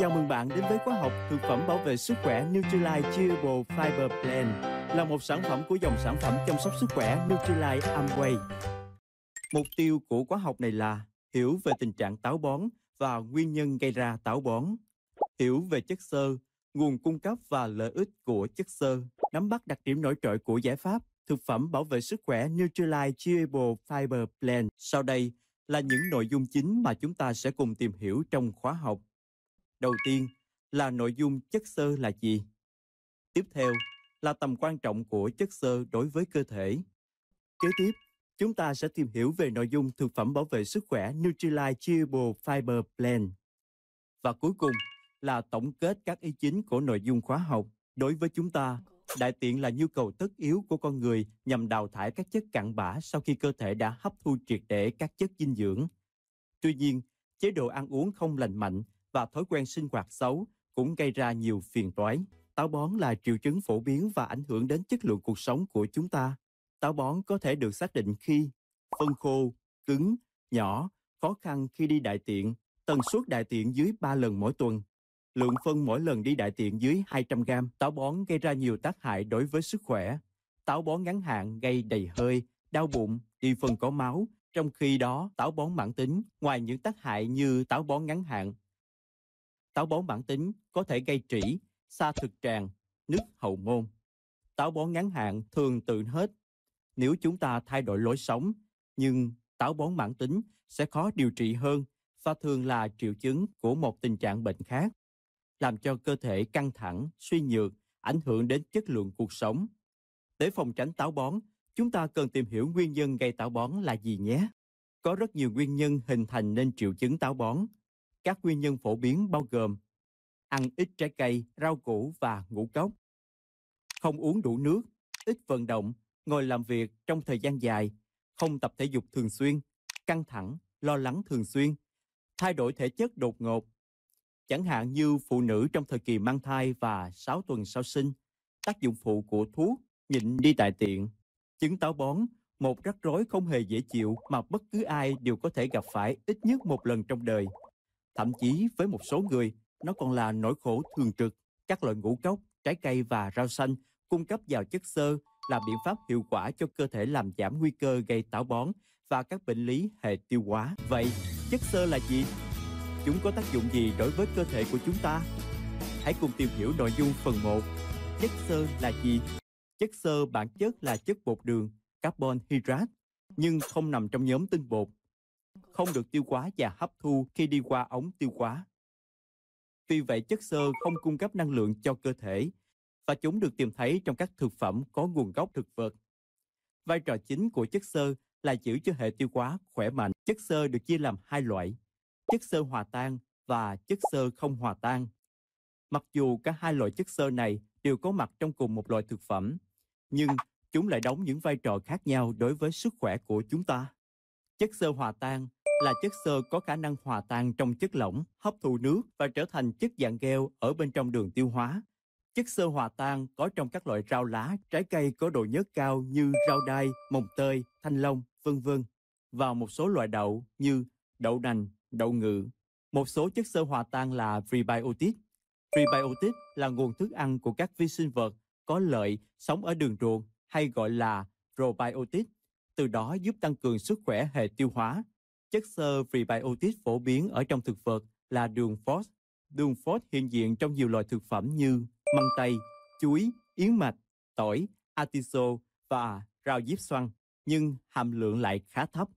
Chào mừng bạn đến với khóa học thực phẩm bảo vệ sức khỏe Nutrilite Chewable Fiber Plan là một sản phẩm của dòng sản phẩm chăm sóc sức khỏe Nutrilite Amway. Mục tiêu của khóa học này là hiểu về tình trạng táo bón và nguyên nhân gây ra táo bón, hiểu về chất xơ, nguồn cung cấp và lợi ích của chất xơ, nắm bắt đặc điểm nổi trội của giải pháp thực phẩm bảo vệ sức khỏe Nutrilite Chewable Fiber Plan. Sau đây là những nội dung chính mà chúng ta sẽ cùng tìm hiểu trong khóa học. Đầu tiên là nội dung chất xơ là gì? Tiếp theo là tầm quan trọng của chất xơ đối với cơ thể. Kế tiếp, chúng ta sẽ tìm hiểu về nội dung thực phẩm bảo vệ sức khỏe Nutrilite Chewable Fiber Blend. Và cuối cùng là tổng kết các ý chính của nội dung khóa học. Đối với chúng ta, đại tiện là nhu cầu tất yếu của con người nhằm đào thải các chất cặn bã sau khi cơ thể đã hấp thu triệt để các chất dinh dưỡng. Tuy nhiên, chế độ ăn uống không lành mạnh và thói quen sinh hoạt xấu cũng gây ra nhiều phiền toái. Táo bón là triệu chứng phổ biến và ảnh hưởng đến chất lượng cuộc sống của chúng ta. Táo bón có thể được xác định khi phân khô, cứng, nhỏ, khó khăn khi đi đại tiện, tần suất đại tiện dưới 3 lần mỗi tuần, lượng phân mỗi lần đi đại tiện dưới 200 gram. Táo bón gây ra nhiều tác hại đối với sức khỏe. Táo bón ngắn hạn gây đầy hơi, đau bụng, đi phân có máu. Trong khi đó, táo bón mãn tính, ngoài những tác hại như táo bón ngắn hạn, táo bón mãn tính có thể gây trĩ, xa thực tràng, nước hậu môn. Táo bón ngắn hạn thường tự hết. Nếu chúng ta thay đổi lối sống, nhưng táo bón mãn tính sẽ khó điều trị hơn và thường là triệu chứng của một tình trạng bệnh khác, làm cho cơ thể căng thẳng, suy nhược, ảnh hưởng đến chất lượng cuộc sống. Để phòng tránh táo bón, chúng ta cần tìm hiểu nguyên nhân gây táo bón là gì nhé. Có rất nhiều nguyên nhân hình thành nên triệu chứng táo bón. Các nguyên nhân phổ biến bao gồm ăn ít trái cây, rau củ và ngũ cốc, không uống đủ nước, ít vận động, ngồi làm việc trong thời gian dài, không tập thể dục thường xuyên, căng thẳng, lo lắng thường xuyên, thay đổi thể chất đột ngột, chẳng hạn như phụ nữ trong thời kỳ mang thai và 6 tuần sau sinh, tác dụng phụ của thuốc, nhịn đi đại tiện, chứng táo bón, một rắc rối không hề dễ chịu mà bất cứ ai đều có thể gặp phải ít nhất một lần trong đời. Thậm chí với một số người, nó còn là nỗi khổ thường trực. Các loại ngũ cốc, trái cây và rau xanh cung cấp vào chất xơ là biện pháp hiệu quả cho cơ thể làm giảm nguy cơ gây táo bón và các bệnh lý hệ tiêu hóa. Vậy, chất xơ là gì? Chúng có tác dụng gì đối với cơ thể của chúng ta? Hãy cùng tìm hiểu nội dung phần 1. Chất xơ là gì? Chất xơ bản chất là chất bột đường, carbon hydrate, nhưng không nằm trong nhóm tinh bột không được tiêu hóa và hấp thu khi đi qua ống tiêu hóa. Vì vậy chất xơ không cung cấp năng lượng cho cơ thể và chúng được tìm thấy trong các thực phẩm có nguồn gốc thực vật. Vai trò chính của chất xơ là giữ cho hệ tiêu hóa khỏe mạnh. Chất xơ được chia làm hai loại, chất xơ hòa tan và chất xơ không hòa tan. Mặc dù cả hai loại chất xơ này đều có mặt trong cùng một loại thực phẩm, nhưng chúng lại đóng những vai trò khác nhau đối với sức khỏe của chúng ta. Chất xơ hòa tan là chất xơ có khả năng hòa tan trong chất lỏng, hấp thụ nước và trở thành chất dạng geo ở bên trong đường tiêu hóa. Chất xơ hòa tan có trong các loại rau lá, trái cây có độ nhớt cao như rau đai, mồng tơi, thanh long, vân vân Và một số loại đậu như đậu nành, đậu ngự. Một số chất xơ hòa tan là prebiotic. Prebiotic là nguồn thức ăn của các vi sinh vật có lợi sống ở đường ruột hay gọi là probiotic từ đó giúp tăng cường sức khỏe hệ tiêu hóa. Chất xơ prebiotic phổ biến ở trong thực vật là đường phốt. Đường phốt hiện diện trong nhiều loại thực phẩm như măng tây, chuối, yến mạch, tỏi, atiso và rau diếp xoăn, nhưng hàm lượng lại khá thấp.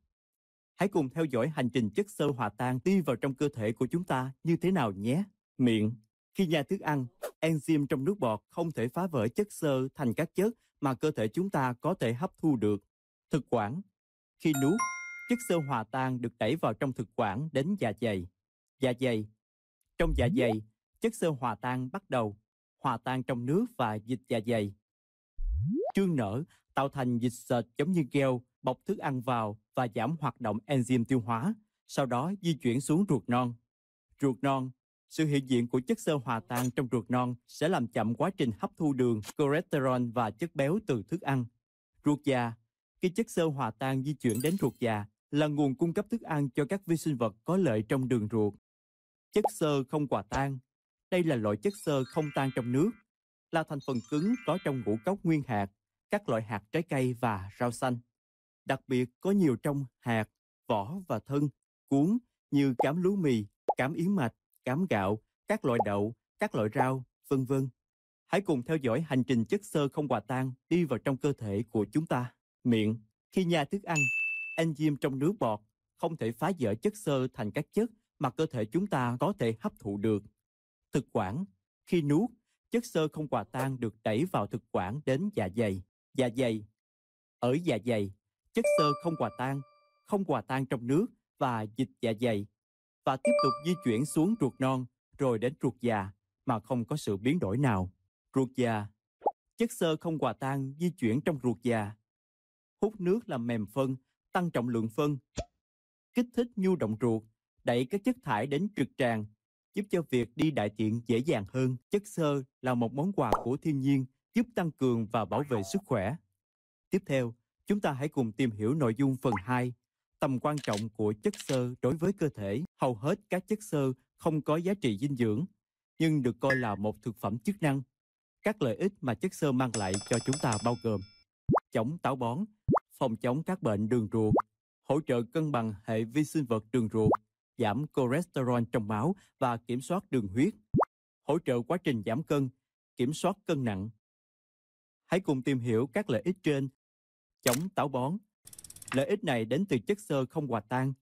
Hãy cùng theo dõi hành trình chất xơ hòa tan đi vào trong cơ thể của chúng ta như thế nào nhé. Miệng Khi nhai thức ăn, enzyme trong nước bọt không thể phá vỡ chất xơ thành các chất mà cơ thể chúng ta có thể hấp thu được. Thực quản Khi nuốt, chất xơ hòa tan được đẩy vào trong thực quản đến dạ dày. Dạ dày Trong dạ dày, chất xơ hòa tan bắt đầu, hòa tan trong nước và dịch dạ dày. Trương nở tạo thành dịch sệt giống như keo bọc thức ăn vào và giảm hoạt động enzyme tiêu hóa, sau đó di chuyển xuống ruột non. Ruột non sự hiện diện của chất xơ hòa tan trong ruột non sẽ làm chậm quá trình hấp thu đường, cholesterol và chất béo từ thức ăn. Ruột già khi chất xơ hòa tan di chuyển đến ruột già là nguồn cung cấp thức ăn cho các vi sinh vật có lợi trong đường ruột. Chất xơ không hòa tan. Đây là loại chất xơ không tan trong nước, là thành phần cứng có trong ngũ cốc nguyên hạt, các loại hạt trái cây và rau xanh. Đặc biệt có nhiều trong hạt, vỏ và thân, cuốn như cám lúa mì, cám yến mạch, cám gạo, các loại đậu, các loại rau, vân vân. Hãy cùng theo dõi hành trình chất xơ không hòa tan đi vào trong cơ thể của chúng ta. Miệng, khi nhai thức ăn, enzyme trong nước bọt không thể phá vỡ chất xơ thành các chất mà cơ thể chúng ta có thể hấp thụ được. Thực quản, khi nuốt, chất xơ không hòa tan được đẩy vào thực quản đến dạ dày. Dạ dày. Ở dạ dày, chất xơ không hòa tan, không hòa tan trong nước và dịch dạ dày và tiếp tục di chuyển xuống ruột non rồi đến ruột già mà không có sự biến đổi nào. Ruột già. Chất xơ không hòa tan di chuyển trong ruột già hút nước làm mềm phân, tăng trọng lượng phân, kích thích nhu động ruột, đẩy các chất thải đến trực tràng, giúp cho việc đi đại tiện dễ dàng hơn. Chất xơ là một món quà của thiên nhiên, giúp tăng cường và bảo vệ sức khỏe. Tiếp theo, chúng ta hãy cùng tìm hiểu nội dung phần 2, tầm quan trọng của chất xơ đối với cơ thể. Hầu hết các chất xơ không có giá trị dinh dưỡng, nhưng được coi là một thực phẩm chức năng. Các lợi ích mà chất xơ mang lại cho chúng ta bao gồm chống táo bón, phòng chống các bệnh đường ruột, hỗ trợ cân bằng hệ vi sinh vật đường ruột, giảm cholesterol trong máu và kiểm soát đường huyết, hỗ trợ quá trình giảm cân, kiểm soát cân nặng. Hãy cùng tìm hiểu các lợi ích trên. Chống táo bón. Lợi ích này đến từ chất xơ không hòa tan.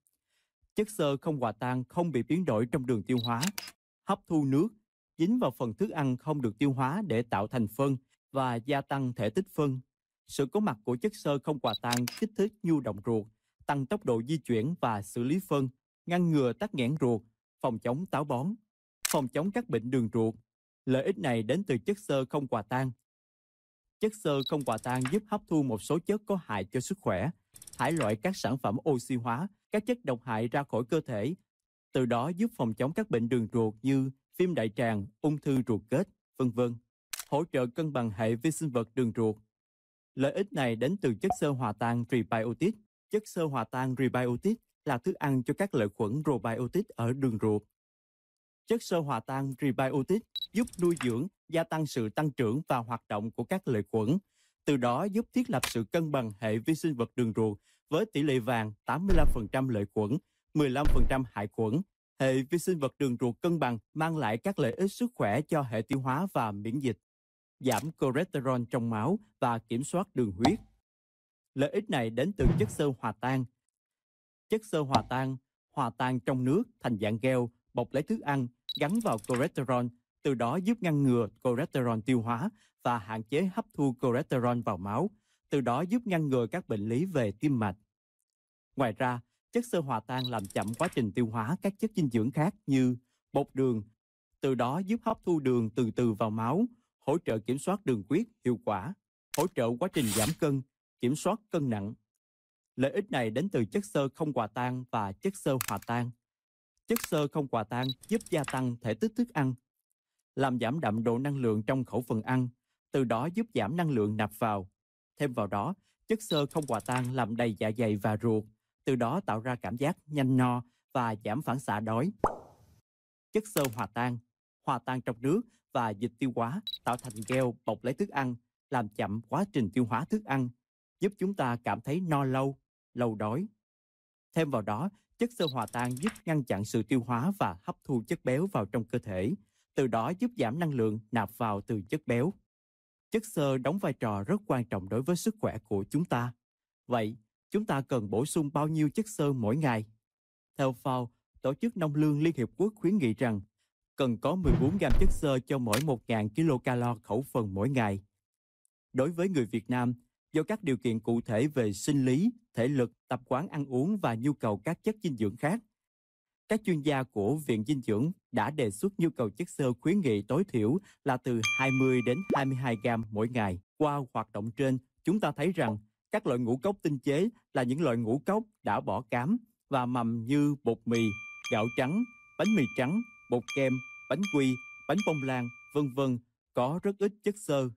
Chất xơ không hòa tan không bị biến đổi trong đường tiêu hóa, hấp thu nước, dính vào phần thức ăn không được tiêu hóa để tạo thành phân và gia tăng thể tích phân sự có mặt của chất xơ không hòa tan kích thích nhu động ruột, tăng tốc độ di chuyển và xử lý phân, ngăn ngừa tắc nghẽn ruột, phòng chống táo bón, phòng chống các bệnh đường ruột. Lợi ích này đến từ chất xơ không hòa tan. Chất xơ không hòa tan giúp hấp thu một số chất có hại cho sức khỏe, thải loại các sản phẩm oxy hóa, các chất độc hại ra khỏi cơ thể, từ đó giúp phòng chống các bệnh đường ruột như viêm đại tràng, ung thư ruột kết, vân vân. Hỗ trợ cân bằng hệ vi sinh vật đường ruột, Lợi ích này đến từ chất xơ hòa tan prebiotic. Chất xơ hòa tan prebiotic là thức ăn cho các lợi khuẩn probiotic ở đường ruột. Chất xơ hòa tan prebiotic giúp nuôi dưỡng, gia tăng sự tăng trưởng và hoạt động của các lợi khuẩn, từ đó giúp thiết lập sự cân bằng hệ vi sinh vật đường ruột với tỷ lệ vàng 85% lợi khuẩn, 15% hại khuẩn. Hệ vi sinh vật đường ruột cân bằng mang lại các lợi ích sức khỏe cho hệ tiêu hóa và miễn dịch giảm cholesterol trong máu và kiểm soát đường huyết. Lợi ích này đến từ chất xơ hòa tan. Chất xơ hòa tan, hòa tan trong nước thành dạng gel, bọc lấy thức ăn, gắn vào cholesterol, từ đó giúp ngăn ngừa cholesterol tiêu hóa và hạn chế hấp thu cholesterol vào máu, từ đó giúp ngăn ngừa các bệnh lý về tim mạch. Ngoài ra, chất xơ hòa tan làm chậm quá trình tiêu hóa các chất dinh dưỡng khác như bột đường, từ đó giúp hấp thu đường từ từ vào máu, hỗ trợ kiểm soát đường huyết hiệu quả, hỗ trợ quá trình giảm cân, kiểm soát cân nặng. Lợi ích này đến từ chất xơ không hòa tan và chất xơ hòa tan. Chất xơ không hòa tan giúp gia tăng thể tích thức ăn, làm giảm đậm độ năng lượng trong khẩu phần ăn, từ đó giúp giảm năng lượng nạp vào. Thêm vào đó, chất xơ không hòa tan làm đầy dạ dày và ruột, từ đó tạo ra cảm giác nhanh no và giảm phản xạ đói. Chất xơ hòa tan Hòa tan trong nước và dịch tiêu hóa tạo thành gel bọc lấy thức ăn, làm chậm quá trình tiêu hóa thức ăn, giúp chúng ta cảm thấy no lâu, lâu đói. Thêm vào đó, chất xơ hòa tan giúp ngăn chặn sự tiêu hóa và hấp thu chất béo vào trong cơ thể, từ đó giúp giảm năng lượng nạp vào từ chất béo. Chất xơ đóng vai trò rất quan trọng đối với sức khỏe của chúng ta. Vậy, chúng ta cần bổ sung bao nhiêu chất xơ mỗi ngày? Theo FAO, Tổ chức Nông lương Liên Hiệp Quốc khuyến nghị rằng cần có 14 gam chất xơ cho mỗi 1.000 kilocalo khẩu phần mỗi ngày. Đối với người Việt Nam, do các điều kiện cụ thể về sinh lý, thể lực, tập quán ăn uống và nhu cầu các chất dinh dưỡng khác, các chuyên gia của Viện Dinh dưỡng đã đề xuất nhu cầu chất xơ khuyến nghị tối thiểu là từ 20 đến 22 gam mỗi ngày. Qua hoạt động trên, chúng ta thấy rằng các loại ngũ cốc tinh chế là những loại ngũ cốc đã bỏ cám và mầm như bột mì, gạo trắng, bánh mì trắng, bột kem, bánh quy, bánh bông lan, vân vân có rất ít chất xơ.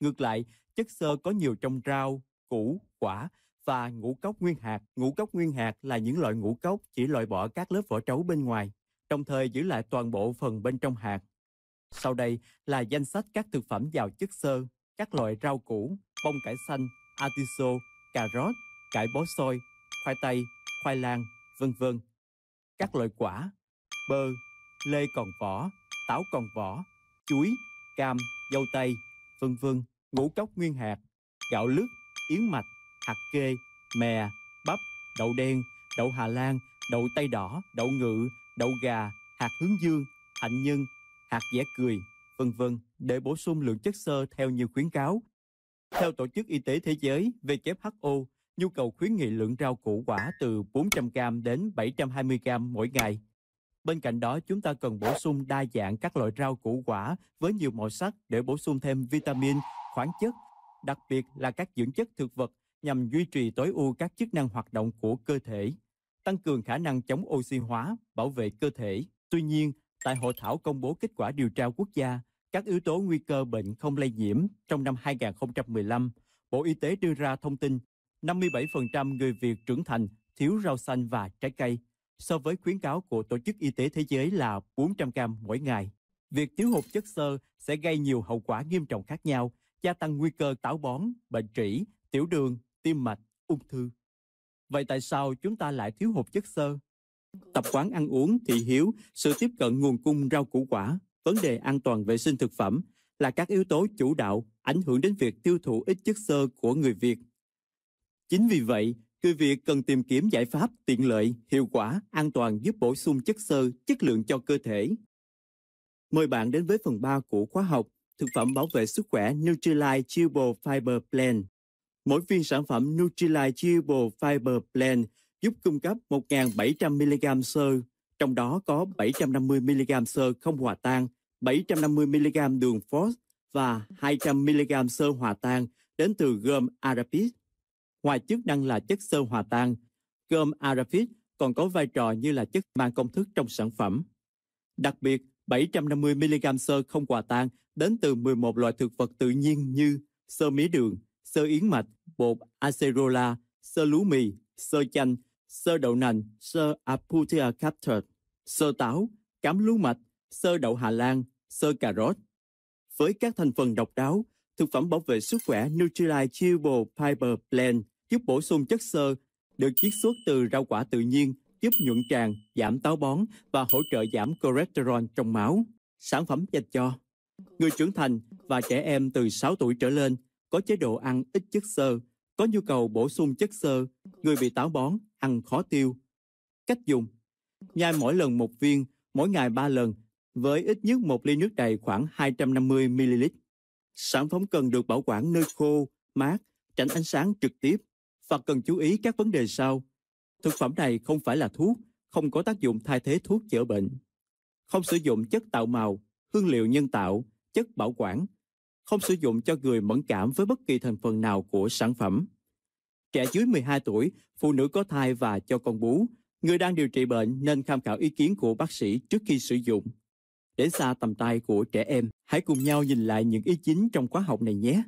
Ngược lại, chất xơ có nhiều trong rau, củ, quả và ngũ cốc nguyên hạt. Ngũ cốc nguyên hạt là những loại ngũ cốc chỉ loại bỏ các lớp vỏ trấu bên ngoài, đồng thời giữ lại toàn bộ phần bên trong hạt. Sau đây là danh sách các thực phẩm giàu chất xơ, các loại rau củ, bông cải xanh, artiso, cà rốt, cải bó xôi, khoai tây, khoai lang, vân vân. Các loại quả, bơ, lê còn vỏ, táo còn vỏ, chuối, cam, dâu tây, vân vân, ngũ cốc nguyên hạt, gạo lứt, yến mạch, hạt kê, mè, bắp, đậu đen, đậu Hà Lan, đậu tây đỏ, đậu ngự, đậu gà, hạt hướng dương, hạnh nhân, hạt dẻ cười, vân vân để bổ sung lượng chất xơ theo như khuyến cáo. Theo Tổ chức Y tế Thế giới WHO, nhu cầu khuyến nghị lượng rau củ quả từ 400 g đến 720 g mỗi ngày. Bên cạnh đó, chúng ta cần bổ sung đa dạng các loại rau củ quả với nhiều màu sắc để bổ sung thêm vitamin, khoáng chất, đặc biệt là các dưỡng chất thực vật nhằm duy trì tối ưu các chức năng hoạt động của cơ thể, tăng cường khả năng chống oxy hóa, bảo vệ cơ thể. Tuy nhiên, tại hội thảo công bố kết quả điều tra quốc gia các yếu tố nguy cơ bệnh không lây nhiễm trong năm 2015, Bộ Y tế đưa ra thông tin 57% người Việt trưởng thành thiếu rau xanh và trái cây so với khuyến cáo của Tổ chức Y tế Thế giới là 400 gram mỗi ngày. Việc thiếu hụt chất xơ sẽ gây nhiều hậu quả nghiêm trọng khác nhau, gia tăng nguy cơ táo bón, bệnh trĩ, tiểu đường, tim mạch, ung thư. Vậy tại sao chúng ta lại thiếu hụt chất xơ? Tập quán ăn uống, thị hiếu, sự tiếp cận nguồn cung rau củ quả, vấn đề an toàn vệ sinh thực phẩm là các yếu tố chủ đạo ảnh hưởng đến việc tiêu thụ ít chất xơ của người Việt. Chính vì vậy, Người Việt cần tìm kiếm giải pháp tiện lợi, hiệu quả, an toàn giúp bổ sung chất xơ, chất lượng cho cơ thể. Mời bạn đến với phần 3 của khóa học Thực phẩm bảo vệ sức khỏe Nutrilite Chewable Fiber Plan. Mỗi viên sản phẩm Nutrilite Chewable Fiber Plan giúp cung cấp 1.700mg xơ, trong đó có 750mg xơ không hòa tan, 750mg đường phos và 200mg xơ hòa tan đến từ gom arabic ngoài chức năng là chất sơ hòa tan, gom Arafit còn có vai trò như là chất mang công thức trong sản phẩm. Đặc biệt, 750mg sơ không hòa tan đến từ 11 loại thực vật tự nhiên như sơ mía đường, sơ yến mạch, bột acerola, sơ lúa mì, sơ chanh, sơ đậu nành, sơ aputia captor, sơ táo, cám lúa mạch, sơ đậu Hà Lan, sơ cà rốt. Với các thành phần độc đáo, thực phẩm bảo vệ sức khỏe Nutrilite Chewable Fiber Blend giúp bổ sung chất xơ, được chiết xuất từ rau quả tự nhiên, giúp nhuận tràng, giảm táo bón và hỗ trợ giảm cholesterol trong máu. Sản phẩm dành cho người trưởng thành và trẻ em từ 6 tuổi trở lên có chế độ ăn ít chất xơ, có nhu cầu bổ sung chất xơ, người bị táo bón ăn khó tiêu. Cách dùng: nhai mỗi lần một viên, mỗi ngày 3 lần với ít nhất một ly nước đầy khoảng 250 ml. Sản phẩm cần được bảo quản nơi khô, mát, tránh ánh sáng trực tiếp và cần chú ý các vấn đề sau. Thực phẩm này không phải là thuốc, không có tác dụng thay thế thuốc chữa bệnh. Không sử dụng chất tạo màu, hương liệu nhân tạo, chất bảo quản. Không sử dụng cho người mẫn cảm với bất kỳ thành phần nào của sản phẩm. Trẻ dưới 12 tuổi, phụ nữ có thai và cho con bú, người đang điều trị bệnh nên tham khảo ý kiến của bác sĩ trước khi sử dụng. Để xa tầm tay của trẻ em, hãy cùng nhau nhìn lại những ý chính trong khóa học này nhé.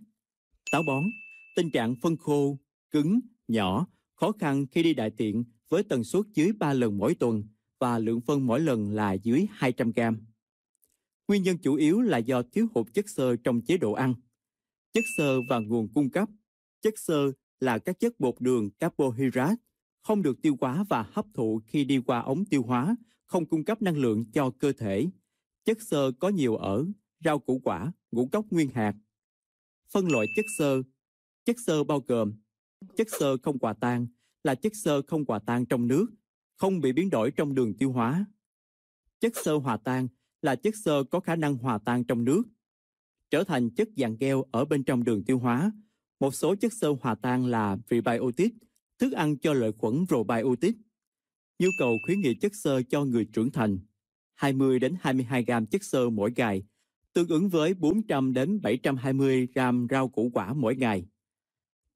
Táo bón, tình trạng phân khô, cứng, nhỏ, khó khăn khi đi đại tiện với tần suất dưới 3 lần mỗi tuần và lượng phân mỗi lần là dưới 200 gram. Nguyên nhân chủ yếu là do thiếu hụt chất xơ trong chế độ ăn. Chất xơ và nguồn cung cấp. Chất xơ là các chất bột đường carbohydrate không được tiêu hóa và hấp thụ khi đi qua ống tiêu hóa, không cung cấp năng lượng cho cơ thể. Chất xơ có nhiều ở rau củ quả, ngũ cốc nguyên hạt. Phân loại chất xơ. Chất xơ bao gồm chất xơ không hòa tan là chất xơ không hòa tan trong nước, không bị biến đổi trong đường tiêu hóa. Chất xơ hòa tan là chất xơ có khả năng hòa tan trong nước, trở thành chất dạng keo ở bên trong đường tiêu hóa. Một số chất xơ hòa tan là prebiotic, thức ăn cho lợi khuẩn probiotic. Nhu cầu khuyến nghị chất xơ cho người trưởng thành 20 đến 22 gram chất xơ mỗi ngày, tương ứng với 400 đến 720 gram rau củ quả mỗi ngày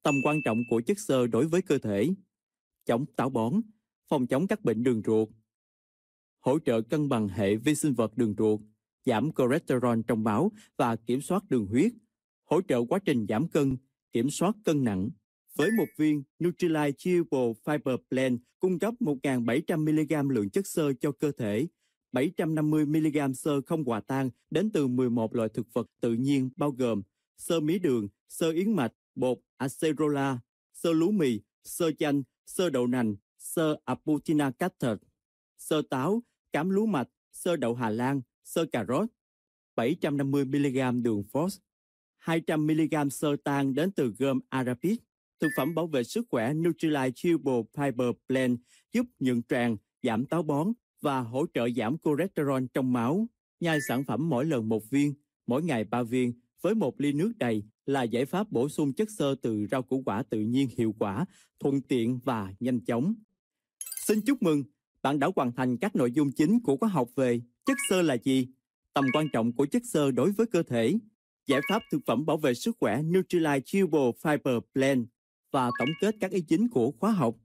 tầm quan trọng của chất xơ đối với cơ thể, chống táo bón, phòng chống các bệnh đường ruột, hỗ trợ cân bằng hệ vi sinh vật đường ruột, giảm cholesterol trong máu và kiểm soát đường huyết, hỗ trợ quá trình giảm cân, kiểm soát cân nặng. Với một viên Nutrilite Chewable Fiber Blend cung cấp 1.700mg lượng chất xơ cho cơ thể, 750mg xơ không hòa tan đến từ 11 loại thực vật tự nhiên bao gồm xơ mía đường, xơ yến mạch, bột acerola, sơ lúa mì, sơ chanh, sơ đậu nành, sơ aputina custard, sơ táo, cám lúa mạch, sơ đậu Hà Lan, sơ cà rốt, 750mg đường phos, 200mg sơ tan đến từ gom Arabic, thực phẩm bảo vệ sức khỏe Nutrilite Chewable Fiber Blend giúp nhuận tràng, giảm táo bón và hỗ trợ giảm cholesterol trong máu. Nhai sản phẩm mỗi lần một viên, mỗi ngày 3 viên với một ly nước đầy là giải pháp bổ sung chất xơ từ rau củ quả tự nhiên hiệu quả, thuận tiện và nhanh chóng. Xin chúc mừng, bạn đã hoàn thành các nội dung chính của khóa học về chất xơ là gì, tầm quan trọng của chất xơ đối với cơ thể, giải pháp thực phẩm bảo vệ sức khỏe Nutrilite Chewable Fiber Blend và tổng kết các ý chính của khóa học.